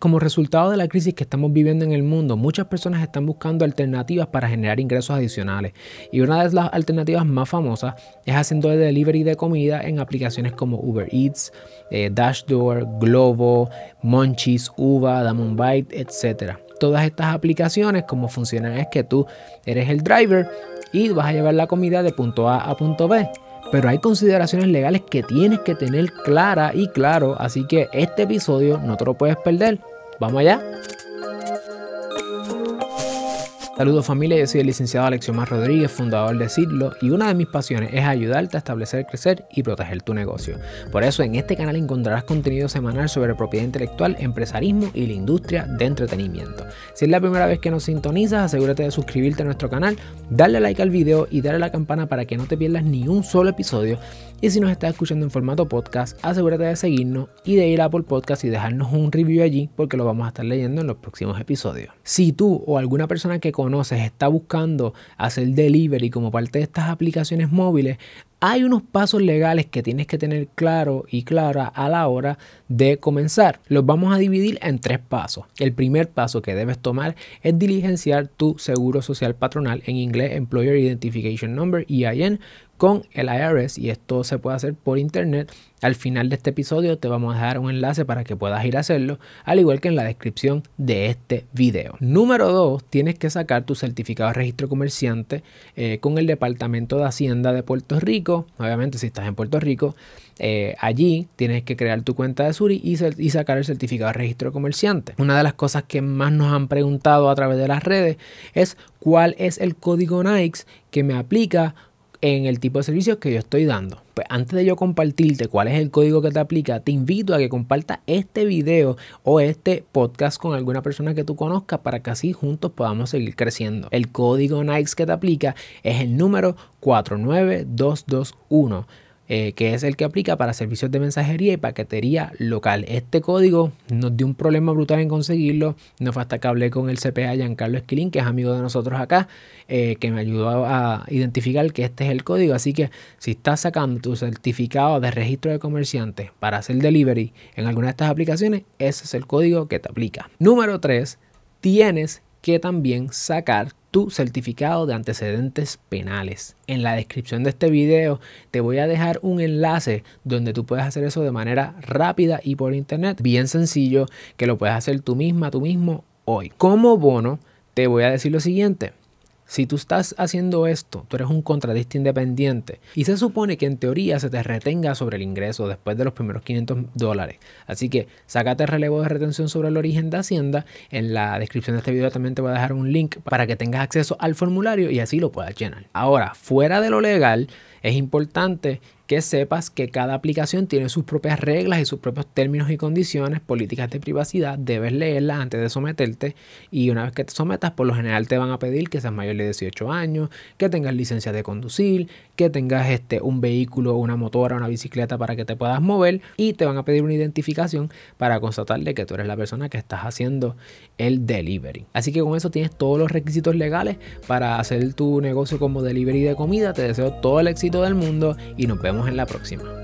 Como resultado de la crisis que estamos viviendo en el mundo, muchas personas están buscando alternativas para generar ingresos adicionales. Y una de las alternativas más famosas es haciendo el delivery de comida en aplicaciones como Uber Eats, eh, Dashdoor, Globo, Munchies, Uva, Damon Bite, etc. Todas estas aplicaciones, como funcionan es que tú eres el driver y vas a llevar la comida de punto A a punto B pero hay consideraciones legales que tienes que tener clara y claro, así que este episodio no te lo puedes perder. Vamos allá. Saludos familia, yo soy el licenciado Alexio Rodríguez, fundador de Sidlo, y una de mis pasiones es ayudarte a establecer, crecer y proteger tu negocio. Por eso en este canal encontrarás contenido semanal sobre propiedad intelectual, empresarismo y la industria de entretenimiento. Si es la primera vez que nos sintonizas, asegúrate de suscribirte a nuestro canal, darle like al video y darle a la campana para que no te pierdas ni un solo episodio. Y si nos estás escuchando en formato podcast, asegúrate de seguirnos y de ir a Apple Podcast y dejarnos un review allí porque lo vamos a estar leyendo en los próximos episodios. Si tú o alguna persona que conoces está buscando hacer delivery como parte de estas aplicaciones móviles, hay unos pasos legales que tienes que tener claro y clara a la hora de comenzar. Los vamos a dividir en tres pasos. El primer paso que debes tomar es diligenciar tu seguro social patronal en inglés Employer Identification Number, EIN, con el IRS y esto se puede hacer por internet. Al final de este episodio te vamos a dejar un enlace para que puedas ir a hacerlo, al igual que en la descripción de este video. Número 2, tienes que sacar tu certificado de registro comerciante eh, con el Departamento de Hacienda de Puerto Rico. Obviamente, si estás en Puerto Rico, eh, allí tienes que crear tu cuenta de Suri y, sacar el certificado de registro comerciante. Una de las cosas que más nos han preguntado a través de las redes es cuál es el código nice que me aplica en el tipo de servicios que yo estoy dando. Pues antes de yo compartirte cuál es el código que te aplica, te invito a que compartas este video o este podcast con alguna persona que tú conozcas para que así juntos podamos seguir creciendo. El código NICE que te aplica es el número 49221. Eh, que es el que aplica para servicios de mensajería y paquetería local. Este código nos dio un problema brutal en conseguirlo. No fue hasta que hablé con el CPA Giancarlo Esquilín, que es amigo de nosotros acá, eh, que me ayudó a identificar que este es el código. Así que si estás sacando tu certificado de registro de comerciante para hacer delivery en alguna de estas aplicaciones, ese es el código que te aplica. Número 3, tienes que también sacar tu certificado de antecedentes penales. En la descripción de este video te voy a dejar un enlace donde tú puedes hacer eso de manera rápida y por internet, bien sencillo, que lo puedes hacer tú misma, tú mismo hoy. Como bono, te voy a decir lo siguiente. Si tú estás haciendo esto, tú eres un contratista independiente y se supone que en teoría se te retenga sobre el ingreso después de los primeros 500 dólares. Así que sácate el relevo de retención sobre el origen de Hacienda. En la descripción de este video también te voy a dejar un link para que tengas acceso al formulario y así lo puedas llenar. Ahora, fuera de lo legal, es importante que sepas que cada aplicación tiene sus propias reglas y sus propios términos y condiciones, políticas de privacidad, debes leerlas antes de someterte y una vez que te sometas, por lo general te van a pedir que seas mayor de 18 años, que tengas licencia de conducir, que tengas este, un vehículo, una motora, una bicicleta para que te puedas mover y te van a pedir una identificación para constatarle que tú eres la persona que estás haciendo el delivery. Así que con eso tienes todos los requisitos legales para hacer tu negocio como delivery de comida. Te deseo todo el éxito del mundo y nos vemos en la próxima.